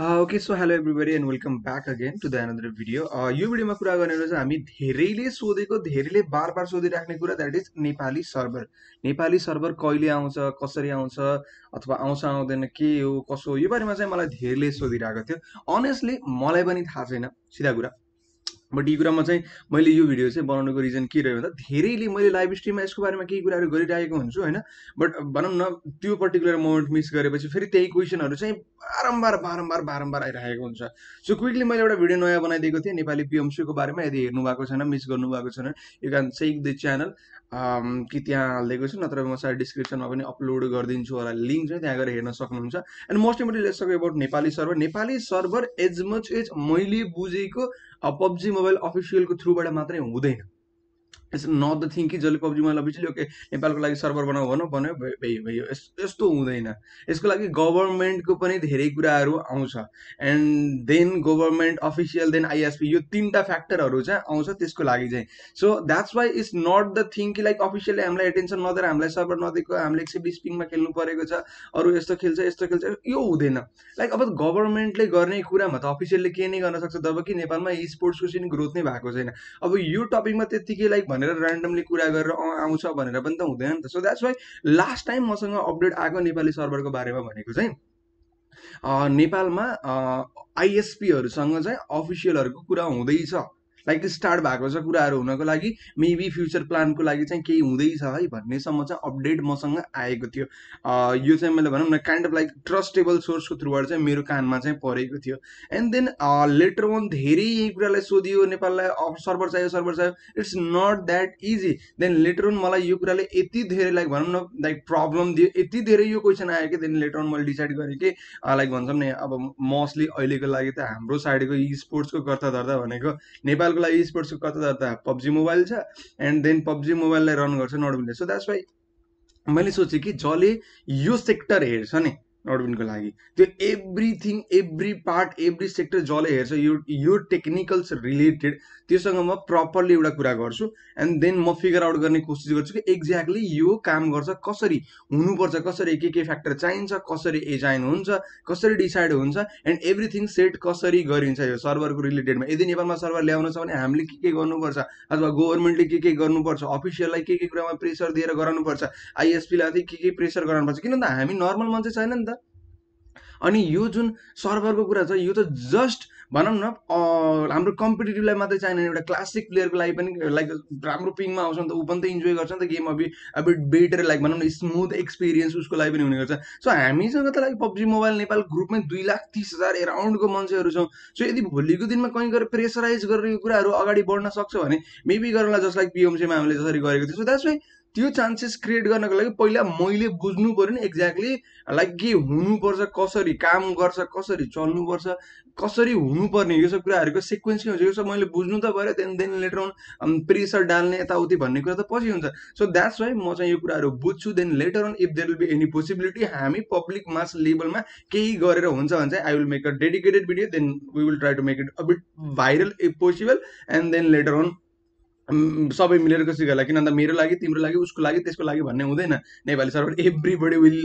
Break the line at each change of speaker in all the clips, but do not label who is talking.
okay so hello everybody and welcome back again to the another video यो भिडियोमा कुरा गर्ने चाहिँ हामी धेरैले सोधेको धेरैले बार बार सोधिराख्ने कुरा that is Nepali server Nepali server कहिले आउँछ कसरी आउँछ अथवा आउँछ आउँदैन के हो कसो हो यो बारेमा चाहिँ मलाई धेरैले सोधिरहेको थियो अनेस्टली मलाई पनि थाहा छैन सिधा कुरा बट यी कुरामा चाहिँ मैले यो भिडियो चाहिँ बनाउनुको रिजन के रह्यो भन्दा धेरैले मैले लाइभ स्ट्रिममा यसको बारेमा केही कुराहरू गरिरहेको हुन्छु होइन बट भनौँ न त्यो पर्टिकुलर मोमेन्ट मिस गरेपछि फेरि त्यही क्वेसनहरू चाहिँ बारम्बार बारम्बार बारम्बार आइरहेको हुन्छ सो क्विकली मैले एउटा भिडियो नयाँ बनाइदिएको थिएँ नेपाली पिएमसीको बारेमा यदि हेर्नु भएको छैन मिस गर्नु भएको छैन you can check the channel कि त्यहाँ हालिदिएको छु नत्र म सायद डिस्क्रिप्सनमा पनि अपलोड गरिदिन्छु होला लिङ्क चाहिँ त्यहाँ गएर हेर्न सक्नुहुन्छ and most important let's about Nepali server Nepali server as much as मैले बुझेको अब पब्जी मोबाइल अफिसियलको थ्रुबाट मात्रै हुँदैन यसरी नट द थिङ कि जसले पब्जी मलाई बिजुली ओके नेपालको लागि सर्भर बनाऊ भनौँ भन्यो भयो यस्तो हुँदैन यसको लागि गभर्मेन्टको पनि धेरै कुराहरू आउँछ and then government official then ISP यो तिनवटा फ्याक्टरहरू चाहिँ आउँछ त्यसको लागि चाहिँ so that's why it's not the thing कि लाइक अफिसियली हामीलाई एटेन्सन नदिएर हामीलाई सर्भर नदिएको हामीले एक सय बिस पिङमा खेल्नु परेको छ अरू यस्तो खेल्छ यस्तो खेल्छ यो हुँदैन लाइक अब गभर्मेन्टले गर्ने कुरामा त अफिसियलले के नै गर्न सक्छ जब कि नेपालमा स्पोर्ट्सको चाहिँ ग्रोथ नै भएको छैन अब यो टपिकमा त्यत्तिकै लाइक भनेर ऱ्यान्डमली कुरा गरेर आउँछ भनेर पनि त हुँदैन नि त so that's why last time मसँग अपडेट आएको नेपाली सर्भरको बारेमा भनेको चाहिँ नेपालमा आइएसपीहरूसँग चाहिँ अफिसियलहरूको कुरा हुँदैछ लाइक स्टार्ट भएको छ कुराहरू हुनको लागि मेबी फ्युचर प्लानको लागि चाहिँ केही हुँदैछ है भन्नेसम्म चाहिँ अपडेट मसँग आएको थियो यो चाहिँ मैले भनौँ न काइन्ड अफ लाइक ट्रस्टेबल सोर्सको थ्रुबाट चाहिँ मेरो कानमा चाहिँ परेको थियो एन्ड देन लेटर वान धेरै यही कुरालाई सोधियो नेपाललाई सर्भर चाहियो सर्भर चाहियो it's not that easy then later on मलाई यो कुराले यति धेरै लाइक भनौँ न लाइक प्रब्लम दियो यति धेरै यो क्वेसन आयो कि देन लेटर वान मैले डिसाइड गरेँ कि लाइक भन्छौँ नि अब मोस्टली अहिलेको लागि त हाम्रो साइडको स्पोर्ट्सको कर्ता धर्ता भनेको नेपाल फिलहालको लागि स्पोर्ट्सको त पब्जी मोबाइल छ एन्ड देन पब्जी मोबाइललाई रन गर्छ नर्मली सो द्याट्स वाइ मैले सोचेँ कि जसले यो सेक्टर हेर्छ नि नट लागि त्यो everything every part every sector जसले हेर्छ यो यो टेक्निकल्स रिलेटेड त्योसँग म प्रपरली एउटा कुरा गर्छु एन्ड देन म फिगर आउट गर्ने कोसिस गर्छु कि एक्ज्याक्टली यो काम गर्छ कसरी हुनुपर्छ कसरी के के फ्याक्टर चाहिन्छ कसरी एजाइन हुन्छ कसरी डिसाइड हुन्छ एन्ड एभ्रिथिङ सेट कसरी गरिन्छ यो सर्भरको रिलेटेडमा यदि नेपालमा सर्भर ल्याउनु छ भने हामीले के के गर्नुपर्छ अथवा गभर्मेन्टले के के गर्नुपर्छ अफिसियललाई के के कुरामा प्रेसर दिएर गराउनुपर्छ आइएसपीलाई के के प्रेसर गराउनुपर्छ किन त हामी नर्मल मान्छे छैन नि त अनि यो जुन सर्भरको कुरा छ यो त जस्ट भनौँ न हाम्रो कम्पिटेटिभलाई मात्रै चाहिँ एउटा क्लासिक प्लेयरको लागि पनि लाइक राम्रो पिङमा आउँछ नि त ऊ पनि त इन्जोय गर्छ नि त गेम अबि अब बेटर लाइक भनौँ न स्मुथ एक्सपिरियन्स उसको लागि पनि हुने गर्छ सो हामीसँग त लाइक पब्जी मोबाइल नेपाल ग्रुपमै दुई लाख तिस हजार एराउन्डको मान्छेहरू छौँ सो यदि भोलिको दिनमा कहीँ गएर प्रेसराइज गरेर यो कुराहरू अगाडि बढ्न सक्छ भने मेबी गर्नलाई जस्ट लाइक पिएमसीमा हामीले जसरी गरेको थियो सो द्याट्स वाइ त्यो चान्सेस क्रिएट गर्नको लागि पहिला मैले बुझ्नु पऱ्यो नि एक्ज्याक्टली लाइक के हुनुपर्छ कसरी काम गर्छ कसरी चल्नुपर्छ कसरी हुनुपर्ने यो सब कुराहरूको सिक्वेन्स के हुन्छ यो सब मैले बुझ्नु त पऱ्यो then then later on pressure डाल्ने यताउति भन्ने कुरा त पछि हुन्छ सो द्याट्स वाइ म चाहिँ यो कुराहरू बुझ्छु then later on if there will be any possibility हामी पब्लिक मास लेभलमा केही गरेर हुन्छ भने चाहिँ I will make a dedicated video then we will try to make it a bit viral if possible and then later on सबै मिलेर कसरी गर्ला किन मेरो लागि तिम्रो लागि उसको लागि त्यसको लागि भन्ने हुँदैन Nepali everybody will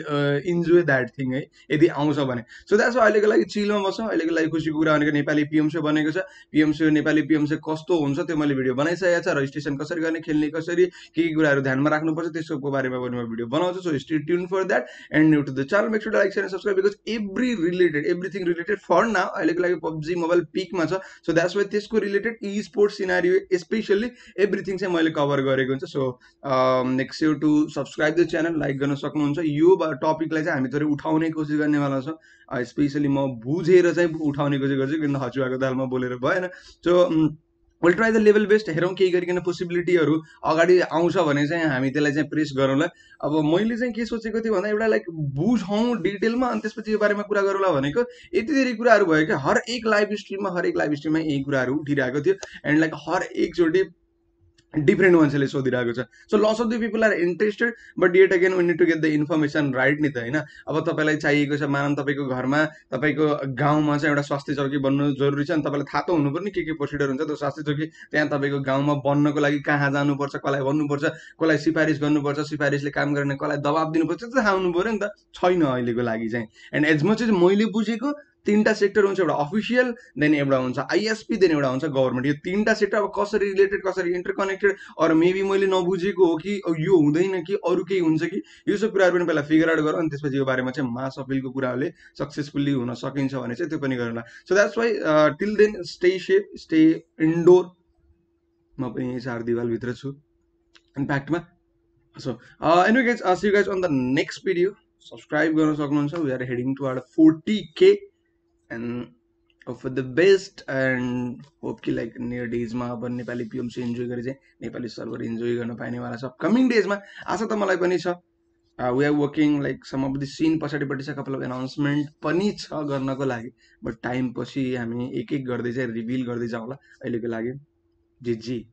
enjoy that thing है यदि आउँछ भने सो द्याट सो अहिलेको लागि चिलमा बस्छौँ अहिलेको लागि खुसीको कुरा भनेको नेपाली पिएमसे बनेको छ पिएमसे नेपाली पिएमसे कस्तो हुन्छ त्यो मैले भिडियो बनाइसकेको छ रजिस्ट्रेसन कसरी गर्ने खेल्ने कसरी के के कुराहरू ध्यानमा राख्नुपर्छ त्यसको बारेमा पनि म भिडियो बनाउँछु so stay tune for that and new to the channel make like send subscribe because every related everything related for न अहिलेको लागि पब्जी मोबाइल पिकमा छ सो द्याट्स वाइ त्यसको related esports scenario specially everything चाहिँ मैले cover गरेको हुन्छ so next you to subscribe the channel like गर्न सक्नुहुन्छ यो टपिकलाई चाहिँ हामी थोरै उठाउने कोसिस गर्नेवाला छौँ स्पेसली म बुझेर चाहिँ उठाउने कोसिस गर्छु किन हचुवाको दालमा बोलेर भएन so will try the level best हेरौँ केही गरिकन पोसिबिलिटीहरू अगाडि आउँछ भने चाहिँ हामी त्यसलाई चाहिँ प्रेस गरौँला अब मैले चाहिँ के सोचेको थिएँ भन्दा एउटा लाइक बुझौँ डिटेलमा अनि त्यसपछि यो बारेमा कुरा गरौँला भनेको यति धेरै कुराहरू भयो कि हर एक लाइभ स्ट्रिममा हरेक लाइभ स्ट्रिममा यही कुराहरू उठिरहेको थियो एन्ड लाइक हर एकचोटि डिफ्रेन्ट मान्छेले सोधिरहेको छ so lots of the people are interested but that again we need to get the information right नि त होइन अब तपाईँलाई चाहिएको छ मानव तपाईँको घरमा तपाईँको गाउँमा चाहिँ एउटा स्वास्थ्य चौकी बन्नु जरुरी छ अनि तपाईँलाई थाहा त हुनु पर्ने के के प्रोसिडर हुन्छ त्यो स्वास्थ्य चौकी त्यहाँ तपाईँको गाउँमा बन्नको लागि कहाँ जानुपर्छ कसलाई भन्नुपर्छ कसलाई सिफारिस गर्नुपर्छ सिफारिसले काम गर्ने कसलाई दबाब दिनुपर्छ त्यो थाहा हुनु पऱ्यो नि त छैन अहिलेको लागि चाहिँ एन्ड एज मच एज मैले बुझेको तिनवटा सेक्टर हुन्छ एउटा अफिसियल देन एउटा हुन्छ आइएसपी देन एउटा हुन्छ गभर्मेन्ट यो तिनवटा सेक्टर अब कसरी रिलेटेड कसरी इन्टरकनेक्टेड अरू मेबी मैले नबुझेको हो कि यो हुँदैन कि अरू केही हुन्छ कि यो सब कुराहरू पनि पहिला फिगर आउट गरौँ अनि त्यसपछि यो बारेमा चाहिँ मास अपिलको कुराहरूले सक्सेसफुल्ली हुन सकिन्छ भने चाहिँ त्यो पनि गरौँला so that's why till then stay safe stay indoor म पनि यही चार दिवालभित्र छु इम्प्याक्टमा so any guys guys see guys on the next video subscribe गर्न सक्नुहुन्छ we are heading to our forty K and for the best and hope कि लाइक नियर डेजमा अब नेपाली पिएमसी इन्जोय गरे चाहिँ नेपाली सर्भर इन्जोय गर्न पाइनेवाला छ कमिङ डेजमा आशा त मलाई पनि छ we are working like some of the scene पछाडिपट्टि छ कपाल अफ एनाउन्समेन्ट पनि छ गर्नको लागि बट टाइम पछि हामी एक एक गर्दै चाहिँ रिभिल गर्दै जाउँला अहिलेको लागि जी जी